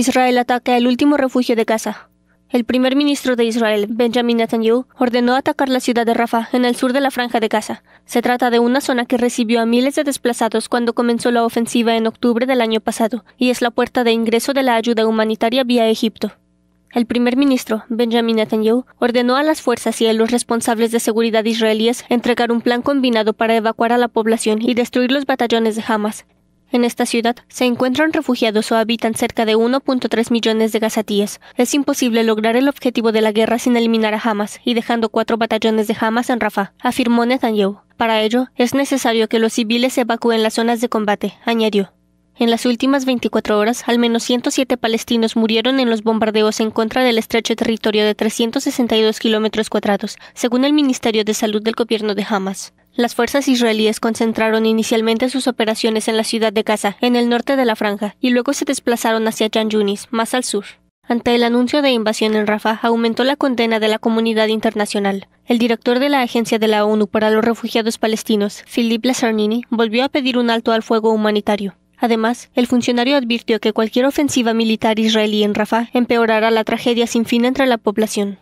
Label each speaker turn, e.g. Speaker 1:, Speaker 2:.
Speaker 1: Israel ataca el último refugio de Gaza. El primer ministro de Israel, Benjamin Netanyahu, ordenó atacar la ciudad de Rafah, en el sur de la franja de Gaza. Se trata de una zona que recibió a miles de desplazados cuando comenzó la ofensiva en octubre del año pasado, y es la puerta de ingreso de la ayuda humanitaria vía Egipto. El primer ministro, Benjamin Netanyahu, ordenó a las fuerzas y a los responsables de seguridad israelíes entregar un plan combinado para evacuar a la población y destruir los batallones de Hamas. En esta ciudad se encuentran refugiados o habitan cerca de 1.3 millones de gazatíes. Es imposible lograr el objetivo de la guerra sin eliminar a Hamas y dejando cuatro batallones de Hamas en Rafah, afirmó Netanyahu. Para ello, es necesario que los civiles evacúen las zonas de combate, añadió. En las últimas 24 horas, al menos 107 palestinos murieron en los bombardeos en contra del estrecho territorio de 362 kilómetros cuadrados, según el Ministerio de Salud del gobierno de Hamas. Las fuerzas israelíes concentraron inicialmente sus operaciones en la ciudad de Gaza, en el norte de la franja, y luego se desplazaron hacia Yunis, más al sur. Ante el anuncio de invasión en Rafah, aumentó la condena de la comunidad internacional. El director de la Agencia de la ONU para los Refugiados Palestinos, Philip Lazarnini, volvió a pedir un alto al fuego humanitario. Además, el funcionario advirtió que cualquier ofensiva militar israelí en Rafah empeorará la tragedia sin fin entre la población.